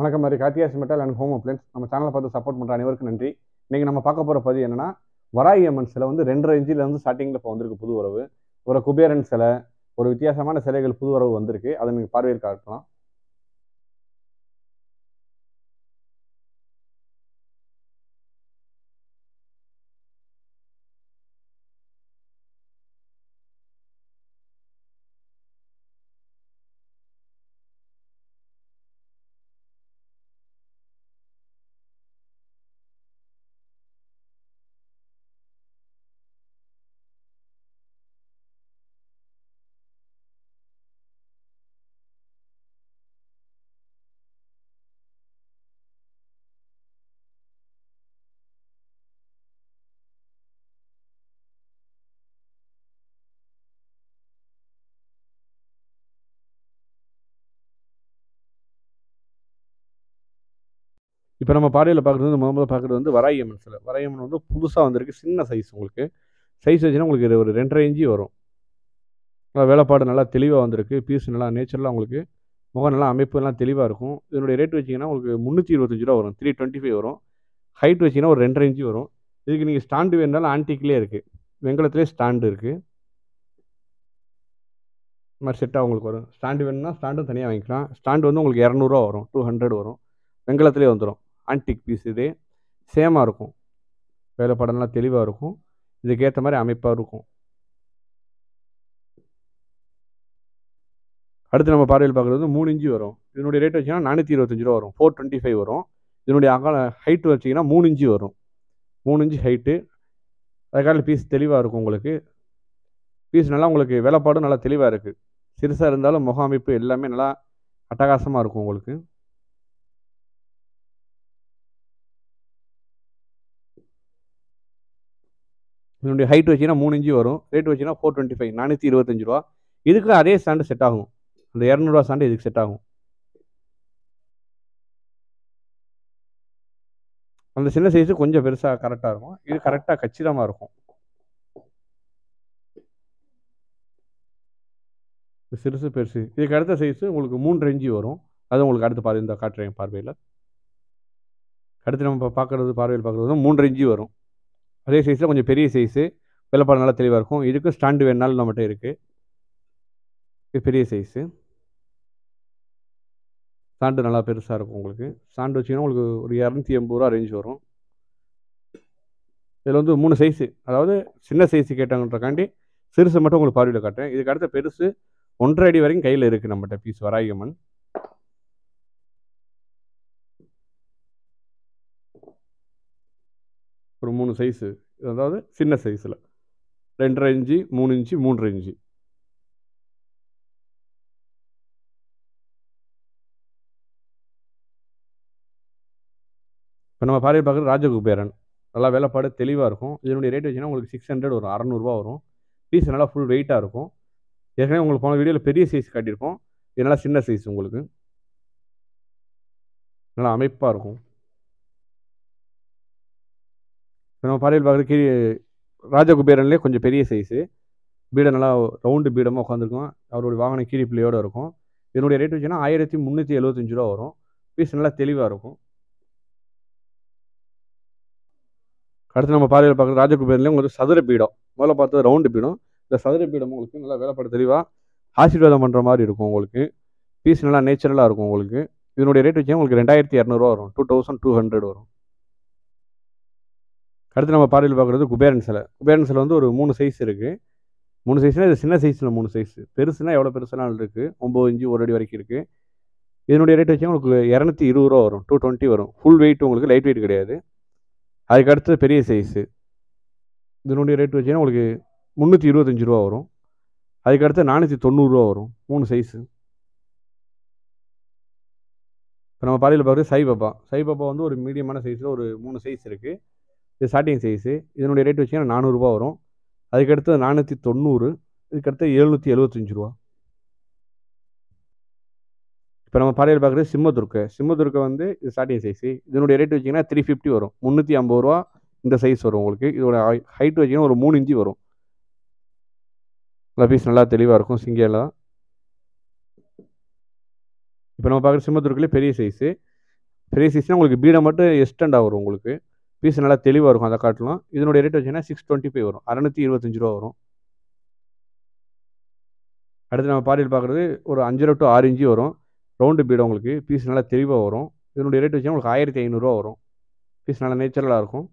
வணக்கம் மாதிரி கார்த்திகாசி மெட்டல் அண்ட் ஹோம் அப்ளைன்ஸ் நம்ம சேனலை பார்த்து சப்போர்ட் பண்ணுற அனைவருக்கும் நன்றி இன்றைக்கி நம்ம பார்க்க போகிற பதிவு என்னென்னா வராகி அம்மன் சிலை வந்து ரெண்டரை இன்ச்சிலேருந்து ஸ்டார்டிங்கில் இப்போ வந்திருக்கு புது உறவு ஒரு குபேரன் சிலை ஒரு வித்தியாசமான சிலைகள் புது உறவு வந்திருக்கு அதை நீங்கள் பார்வையில் காட்டலாம் இப்போ நம்ம பாடையில் பார்க்குறது வந்து முதல்ல பார்க்குறது வந்து வராயம்மன் சில வராயம்மன் வந்து புதுசாக வந்திருக்கு சின்ன சைஸ் உங்களுக்கு சைஸ் வச்சுன்னா உங்களுக்கு ஒரு ரெண்டரை இஞ்சி வரும் நல்லா வேலைப்பாடு நல்லா தெளிவாக வந்திருக்கு பீஸ் நல்லா நேச்சுரலாக உங்களுக்கு முகம் நல்லா அமைப்பு எல்லாம் தெளிவாக இருக்கும் இதனுடைய ரேட் வச்சிங்கன்னா உங்களுக்கு முந்நூற்றி இருபத்தஞ்சி ரூபா வரும் த்ரீ டுவெண்ட்டி ஃபைவ் வரும் ஹைட் வச்சிங்கன்னா ஒரு ரெண்டரை இஞ்சி வரும் இதுக்கு நீங்கள் ஸ்டாண்டு வேணுனாலும் ஆன்டிக்லேயே இருக்குது வெங்கலத்துலேயே ஸ்டாண்டு இருக்குது இந்த மாதிரி செட்டாக உங்களுக்கு வரும் ஸ்டாண்டு வேணும்னா ஸ்டாண்டும் தனியாக வாங்கிக்கலாம் ஸ்டாண்டு வந்து உங்களுக்கு இரநூறுவா வரும் டூ ஹண்ட்ரட் வரும் வெங்கலத்துலேயே வந்துடும் ஆன்டிக் பீஸ் இது சேமாக இருக்கும் வேலைப்பாடெல்லாம் தெளிவாக இருக்கும் இதுக்கேற்ற மாதிரி அமைப்பாக இருக்கும் அடுத்து நம்ம பார்வையில் பார்க்குறது மூணு இஞ்சி வரும் இதனுடைய ரேட் வச்சிங்கன்னா நானூற்றி இருபத்தஞ்சி ரூபா வரும் ஃபோர் டுவெண்ட்டி ஃபைவ் வரும் இதனுடைய அகால ஹைட்டு வச்சிங்கன்னா மூணு இஞ்சி வரும் மூணு இஞ்சி ஹைட்டு அதுக்காக பீஸ் தெளிவாக இருக்கும் உங்களுக்கு பீஸ் நல்லா உங்களுக்கு விலைப்பாடும் நல்லா தெளிவாக இருக்குது சிறுசாக இருந்தாலும் முக அமைப்பு எல்லாமே நல்லா அட்டகாசமாக இருக்கும் உங்களுக்கு இதனுடைய ஹைட் வச்சிங்கன்னா மூணு இஞ்சி வரும் ரேட் வச்சிங்கன்னா ஃபோர் டுவெண்ட்டி ஃபைவ் நானூற்றி இருபத்தஞ்சு ரூபா இதுக்கு அதே ஸ்டாண்டு செட் ஆகும் அந்த இரநூறுவா ஸ்டாண்டு இதுக்கு செட் ஆகும் அந்த சின்ன சைஸு கொஞ்சம் பெருசாக கரெக்டாக இருக்கும் இது கரெக்டாக கச்சிதமாக இருக்கும் சிறுசு பெருசு இதுக்கு அடுத்த சைஸு உங்களுக்கு மூன்று இஞ்சி வரும் அது உங்களுக்கு அடுத்து பார்த்து இந்த காட்டுறேன் பார்வையில் அடுத்து நம்ம பார்க்குறது பார்வையில் பார்க்குறது மூன்று இஞ்சி வரும் அதே சைஸில் கொஞ்சம் பெரிய சைஸு வெள்ளப்பாடு நல்லா தெளிவாக இருக்கும் இதுக்கும் ஸ்டாண்டு வேணாலும் நம்மகிட்ட இருக்குது இது பெரிய சைஸு ஸ்டாண்டு நல்லா பெருசாக இருக்கும் உங்களுக்கு ஸ்டாண்டு வச்சிங்கன்னா உங்களுக்கு ஒரு இரநூத்தி எண்பது ரூபா ரேஞ்ச் வரும் இதில் வந்து மூணு சைஸு அதாவது சின்ன சைஸு கேட்டாங்கன்றக்காண்டி சிறுசு மட்டும் உங்களுக்கு பார்வையில் காட்டேன் இதுக்கு அடுத்த பெருசு ஒன்றரை அடி வரைக்கும் கையில் இருக்குது நம்மகிட்ட பீஸ் வராயம்மன் ஒரு மூணு சைஸு அதாவது சின்ன சைஸில் ரெண்டரை இன்ச்சு மூணு இன்ச்சு மூன்றரை இன்ச்சு இப்போ நம்ம பாரு பார்க்குறது ராஜகுபேரன் நல்லா வேலைப்பாடு தெளிவாக இருக்கும் இதனுடைய ரேட் வச்சுன்னா உங்களுக்கு சிக்ஸ் ஹண்ட்ரட் ஒரு அறநூறுவா வரும் பீஸ் நல்லா ஃபுல் வெயிட்டாக இருக்கும் ஏற்கனவே உங்களுக்கு போன வீடியோவில் பெரிய சைஸ் காட்டியிருப்போம் இதனால் சின்ன சைஸ் உங்களுக்கு நல்லா அமைப்பாக இருக்கும் இப்போ நம்ம பாலியல் பார்க்குற கீழே ராஜகுபேரன்லேயே கொஞ்சம் பெரிய சைஸு பீடம் நல்லா ரவுண்டு பீடமாக உட்காந்துருக்கும் அவருடைய வாகனம் கீழே பிள்ளையோடு இருக்கும் இதனுடைய ரேட் வச்சுன்னா ஆயிரத்தி முந்நூற்றி எழுபத்தஞ்சு ரூபா வரும் பீஸ் நல்லா தெளிவாக இருக்கும் அடுத்து நம்ம பாலியல் பார்க்குற ராஜகுபேரன்லேயே உங்களுக்கு சதுர பீடம் முதல்ல பார்த்தது ரவுண்டு பீடம் இந்த சதுர பீடம் உங்களுக்கு நல்லா வேலைப்பட தெளிவாக ஆசீர்வாதம் பண்ணுற மாதிரி இருக்கும் உங்களுக்கு பீஸ் நல்லா நேச்சுரலாக இருக்கும் உங்களுக்கு இதனுடைய ரேட் வச்சு உங்களுக்கு ரெண்டாயிரத்தி இரநூறுவா வரும் டூ தௌசண்ட் டூ ஹண்ட்ரட் வரும் அடுத்து நம்ம பார்வையில் பார்க்குறது குபேரன் சிலை குபேரன் சிலை வந்து ஒரு மூணு சைஸ் இருக்குது மூணு சைஸ்னால் இது சின்ன சைஸில் மூணு சைஸ் பெருசுனா எவ்வளோ பெருசுனாலும் இருக்குது ஒம்பது இஞ்சி ஒரு அடி வரைக்கும் இருக்குது இதனுடைய ரேட் வச்சு உங்களுக்கு இரநூத்தி இருபது ரூபா வரும் டூ டுவெண்ட்டி வரும் ஃபுல் வெயிட் உங்களுக்கு லைட் வெயிட் கிடையாது அதுக்கு அடுத்தது பெரிய சைஸு இதனுடைய ரேட் வச்சுன்னா உங்களுக்கு முந்நூற்றி இருபத்தஞ்சி ரூபா வரும் அதுக்கடுத்து நானூற்றி தொண்ணூறுரூவா வரும் மூணு சைஸு இப்போ நம்ம பாறையில் பார்க்குறது சைபாபா சைபாபா வந்து ஒரு மீடியமான சைஸில் ஒரு மூணு சைஸ் இருக்குது இது ஸ்டார்டிங் சைஸு இதனுடைய ரேட் வச்சிங்கன்னா நானூறுரூவா வரும் அதுக்கடுத்து நானூற்றி தொண்ணூறு இதுக்கடுத்து எழுநூற்றி எழுபத்தஞ்சு ரூபா இப்போ நம்ம பாறையில் பார்க்குறது சிம்மதுர்க்கை சிம்மதுர்க்கை வந்து இது ஸ்டார்டிங் சைஸு இதனுடைய ரேட் வச்சிங்கன்னா த்ரீ ஃபிஃப்டி வரும் முந்நூற்றி ஐம்பது ரூபா இந்த சைஸ் வரும் உங்களுக்கு இதோட ஹைட் வச்சிங்கன்னா ஒரு மூணு இஞ்சி வரும் நல்லா பீஸ் நல்லா தெளிவாக இருக்கும் சிங்கெல்லாம் இப்போ நம்ம பார்க்குற சிம்மதுர்க்கிலே பெரிய சைஸு பெரிய சைஸ்னால் உங்களுக்கு பீடை மட்டும் எக்ஸ்டெண்ட் ஆகும் உங்களுக்கு பீஸ் நல்லா தெளிவாக இருக்கும் அந்த காட்டிலும் இதனுடைய ரேட் வச்சிங்கன்னா சிக்ஸ் டுவெண்ட்டி ஃபைவ் வரும் அறநூற்றி இருபத்தஞ்சி ரூபா வரும் அடுத்து நம்ம பாட்டியில் பார்க்குறது ஒரு அஞ்சு டு ஆறு இஞ்சி வரும் ரவுண்டு பீடு உங்களுக்கு பீஸ் நல்லா தெளிவாக வரும் இதனுடைய ரேட் வச்சுன்னா உங்களுக்கு ஆயிரத்தி ஐநூறுரூவா வரும் பீஸ் நல்லா நேச்சுரலாக இருக்கும்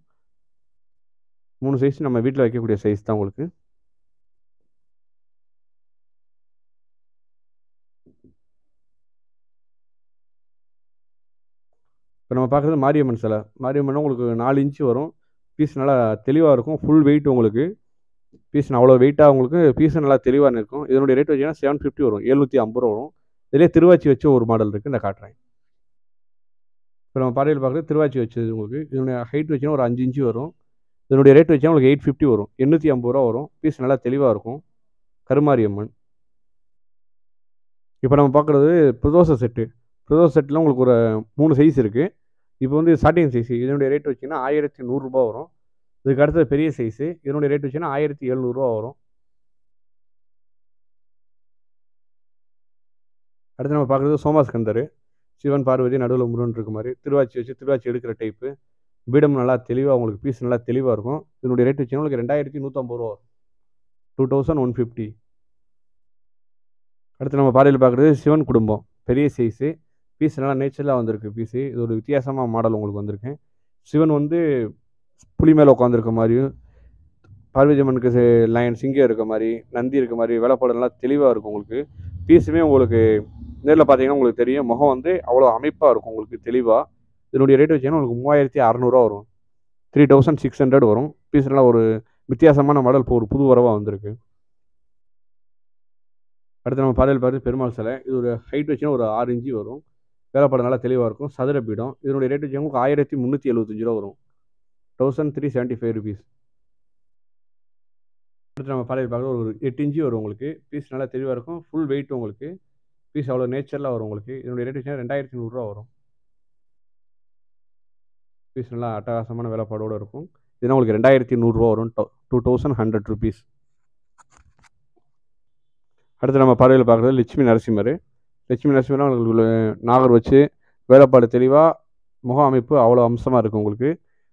மூணு சைஸ் நம்ம வீட்டில் வைக்கக்கூடிய சைஸ் தான் உங்களுக்கு இப்போ நம்ம பார்க்குறது மாரியம்மன் சிலை மாரியம்மன் உங்களுக்கு நாலு இன்ச்சு வரும் பீஸ் நல்லா தெளிவாக இருக்கும் ஃபுல் வெயிட் உங்களுக்கு பீஸ் அவ்வளோ வெயிட்டாக உங்களுக்கு பீஸ் நல்லா தெளிவாக இருக்கும் இதனுடைய ரேட் வச்சிங்கன்னா செவன் ஃபிஃப்டி வரும் எழுநூற்றி ஐம்பது ரூபா வரும் இதிலே திருவாச்சி வச்சு ஒரு மாடல் இருக்குது நான் காட்டுறேன் இப்போ நம்ம பாடையில் பார்க்குறது திருவாச்சி வச்சது உங்களுக்கு இதனுடைய ஹைட் வச்சுன்னா ஒரு அஞ்சு இன்ச்சு வரும் இதனுடைய ரேட் வச்சா உங்களுக்கு எயிட் ஃபிஃப்டி வரும் எண்ணூற்றி ஐம்பது ரூபா வரும் பீஸ் நல்லா தெளிவாக இருக்கும் கருமாரியம்மன் இப்போ நம்ம பார்க்குறது பிரதோஷ செட்டு பிரதோஷ செட்டில் உங்களுக்கு ஒரு மூணு சைஸ் இருக்குது இப்போ வந்து ஸ்டார்டிங் சைஸ் இதனுடைய ரேட் வச்சிங்கன்னா ஆயிரத்தி நூறுரூபா வரும் இதுக்கு அடுத்தது பெரிய சைஸு இதனுடைய ரேட் வச்சிங்கன்னா ஆயிரத்தி எழுநூறுவா வரும் அடுத்து நம்ம பார்க்குறது சோமாஸ்கந்தர் சிவன் பார்வதி நடுவில் முருகன் இருக்க மாதிரி திருவாச்சி வச்சு திருவாச்சி எடுக்கிற டைப்பு பீடம் நல்லா தெளிவாக உங்களுக்கு பீஸ் நல்லா தெளிவாக இருக்கும் இதனுடைய ரேட் வச்சு உங்களுக்கு ரெண்டாயிரத்தி நூற்றம்பது ரூபா வரும் டூ தௌசண்ட் ஒன் ஃபிஃப்டி அடுத்து நம்ம பார்வையில் பார்க்குறது சிவன் குடும்பம் பெரிய சைஸு பீஸ் நல்லா நேச்சரலாக வந்திருக்கு பீஸு இது ஒரு வித்தியாசமாக மாடல் உங்களுக்கு வந்திருக்கேன் சிவன் வந்து புலி மேலே உட்காந்துருக்க மாதிரியும் பார்வதி லயன் சிங்கம் இருக்க மாதிரி நந்தி இருக்க மாதிரி வேலைப்பாடுலாம் தெளிவாக இருக்கும் உங்களுக்கு பீஸுமே உங்களுக்கு நேரில் பார்த்தீங்கன்னா உங்களுக்கு தெரியும் முகம் வந்து அவ்வளோ அமைப்பாக இருக்கும் உங்களுக்கு தெளிவாக இதனுடைய ரேட் வச்சிங்கன்னா உங்களுக்கு மூவாயிரத்தி அறநூறுவா வரும் த்ரீ தௌசண்ட் சிக்ஸ் ஹண்ட்ரட் வரும் பீஸ்லாம் ஒரு வித்தியாசமான மாடல் இப்போ ஒரு புது வரவாக வந்திருக்கு அடுத்து நம்ம பாடல் பார்த்து பெருமாள் சிலை இது ஒரு ஹைட் வச்சுன்னா ஒரு ஆறு இன்ச்சு வரும் வேலைப்பாடு நல்லா தெளிவாக இருக்கும் சதுர பீடம் இதனுடைய ரேட் வச்சு உங்களுக்கு ஆயிரத்தி முந்நூற்றி எழுபத்தஞ்சு ரூபா வரும் thousand three seventy five rupees அடுத்து நம்ம பழைய பார்க்குற ஒரு எட்டு இஞ்சி வரும் உங்களுக்கு பீஸ் நல்லா தெளிவாக இருக்கும் ஃபுல் வெயிட் உங்களுக்கு பீஸ் அவ்வளோ நேச்சரலாக வரும் உங்களுக்கு இதனுடைய ரேட் வச்சுன்னா ரெண்டாயிரத்தி நூறுரூவா வரும் பீஸ் நல்லா அட்டகாசமான வேலைப்பாடோடு இருக்கும் இதுனா உங்களுக்கு ரெண்டாயிரத்தி நூறுரூவா வரும் டூ தௌசண்ட் ஹண்ட்ரட் ருபீஸ் அடுத்து நம்ம பறவையில் பார்க்குறது லட்சுமி நரசிம்மர் லட்சுமி நரசிம்மனா உங்களுக்கு நாகர் வச்சு வேலைப்பாடு தெளிவாக முக அமைப்பு அவ்வளோ அம்சமாக இருக்கும் உங்களுக்கு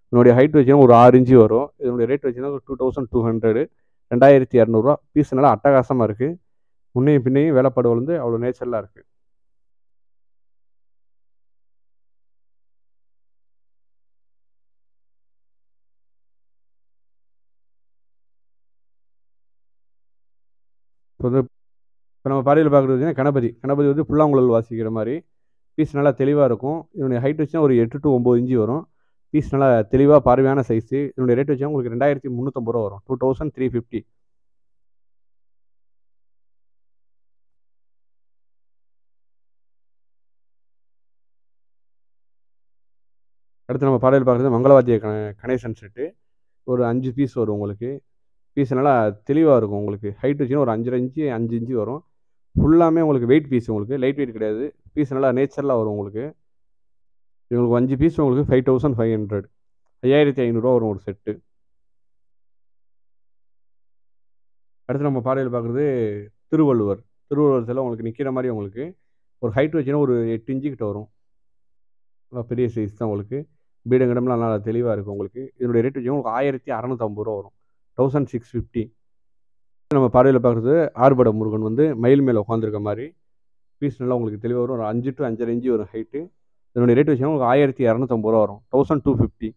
இதனுடைய ஹைட் வச்சுன்னா ஒரு ஆறு இன்ச்சு வரும் இதனுடைய ரேட் வச்சுன்னா ஒரு டூ தௌசண்ட் டூ ஹண்ட்ரடு ரெண்டாயிரத்தி இரநூறுவா பீஸ் நல்லா அட்டகாசமாக இருக்குது முன்னையும் பின்னையும் வேலைப்பாடு வந்து அவ்வளோ நேச்சரலாக இருக்குது இப்போ வந்து இப்போ நம்ம பாடலில் பார்க்குறது பார்த்தீங்கன்னா கணபதி கணபதி வந்து புல்லாங்குழல் வாசிக்கிற மாதிரி பீஸ் நல்லா தெளிவாக இருக்கும் இதனுடைய ஹைட் வச்சுனா ஒரு எட்டு டு ஒம்பது இஞ்சி வரும் பீஸ் நல்லா தெளிவாக பார்வையான சைஸு இதனுடைய ரேட் வச்சுன்னா உங்களுக்கு ரெண்டாயிரத்தி முந்நூற்றம்பது ரூபா வரும் டூ தௌசண்ட் த்ரீ ஃபிஃப்டி அடுத்து நம்ம பாடையில் பார்க்குறது மங்களவாத்திய கணேசன் செட்டு ஒரு அஞ்சு பீஸ் வரும் உங்களுக்கு பீஸ் நல்லா தெளிவாக இருக்கும் உங்களுக்கு ஹைட் வச்சுன்னா ஒரு அஞ்சரை இன்ச்சு அஞ்சு இஞ்சி வரும் ஃபுல்லாமே உங்களுக்கு வெயிட் பீஸ் உங்களுக்கு லைட் வெயிட் கிடையாது பீஸ் நல்லா நேச்சரலாக வரும் உங்களுக்கு இவங்களுக்கு அஞ்சு பீஸ் உங்களுக்கு ஃபைவ் தௌசண்ட் ஃபைவ் ஹண்ட்ரட் ஐயாயிரத்தி ஐநூறுரூவா வரும் ஒரு செட்டு அடுத்து நம்ம பாறையில் பார்க்குறது திருவள்ளுவர் திருவள்ளுவர் சிலை உங்களுக்கு நிற்கிற மாதிரி உங்களுக்கு ஒரு ஹைட் வச்சுன்னா ஒரு எட்டு இன்ச்சு கிட்ட வரும் நல்லா பெரிய சைஸ் தான் உங்களுக்கு பீடங்கிடம்லாம் நல்லா தெளிவாக இருக்கும் உங்களுக்கு இதனுடைய ரேட் வச்சுன்னா உங்களுக்கு ஆயிரத்தி அறநூற்றம்பது ரூபா வரும் தௌசண்ட் சிக்ஸ் ஃபிஃப்டி நம்ம பார்வையில் பார்க்குறது ஆறுபட முருகன் வந்து மயில் மேலே உட்காந்துருக்க மாதிரி பீஸ் நல்லா உங்களுக்கு தெளிவாக வரும் ஒரு அஞ்சு டு அஞ்சரை இஞ்சி வரும் ஹைட்டு இதனுடைய ரேட் வச்சு உங்களுக்கு ஆயிரத்தி இரநூத்தம்பது ரூபா வரும் தௌசண்ட் டூ ஃபிஃப்டி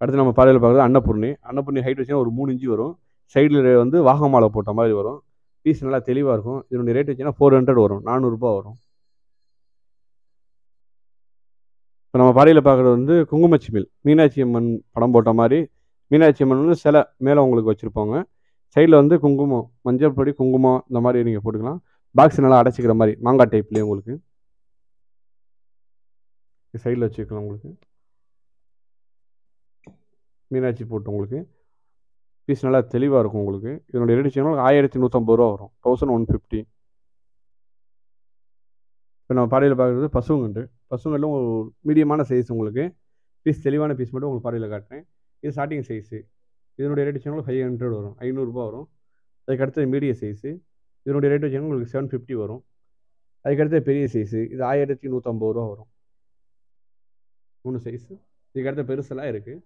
அடுத்து நம்ம பார்வையில் பார்க்குறது அன்னபூர்ணி அன்னபூர்ணி ஹைட் வச்சு ஒரு மூணு இஞ்சி வரும் சைடில் வந்து வாகமாலை போட்ட மாதிரி வரும் பீஸ் நல்லா தெளிவாக இருக்கும் இதனுடைய ரேட் வச்சுன்னா ஃபோர் ஹண்ட்ரட் வரும் நானூறுரூபா வரும் இப்போ நம்ம பாறையில் பார்க்குறது வந்து மில் மீனாட்சி அம்மன் படம் போட்ட மாதிரி மீனாட்சி அம்மன் வந்து சில மேலே உங்களுக்கு வச்சுருப்பாங்க சைடில் வந்து குங்குமம் மஞ்சள் பொடி குங்குமம் இந்த மாதிரி நீங்கள் போட்டுக்கலாம் பாக்ஸ் நல்லா அடைச்சிக்கிற மாதிரி மாங்காய் டைப்லேயே உங்களுக்கு சைடில் வச்சுக்கலாம் உங்களுக்கு மீனாட்சி போட்டு உங்களுக்கு பீஸ் நல்லா தெளிவாக இருக்கும் உங்களுக்கு இதனுடைய ரேட் சேனல் ஆயிரத்தி நூற்றம்பது ரூபா வரும் தௌசண்ட் ஒன் ஃபிஃப்டி இப்போ நம்ம பாடையில் பார்க்குறது பசுங்கண்டு பசுங்கண்டும் ஒரு மீடியமான சைஸ் உங்களுக்கு பீஸ் தெளிவான பீஸ் மட்டும் உங்களுக்கு பாடையில் காட்டுறேன் இது ஸ்டார்டிங் சைஸு இதனுடைய ரேட் வச்சிங்கன்னா ஃபைவ் ஹண்ட்ரட் வரும் ஐநூறுரூபா வரும் அதுக்கடுத்தது மீடிய சைஸு இதனுடைய ரேட் வச்சிங்கன்னா உங்களுக்கு செவன் ஃபிஃப்டி வரும் அதுக்கடுத்து பெரிய சைஸு இது ஆயிரத்தி நூற்றம்பது ரூபா வரும் மூணு சைஸு இதுக்கடுத்த பெருசெல்லாம் இருக்குது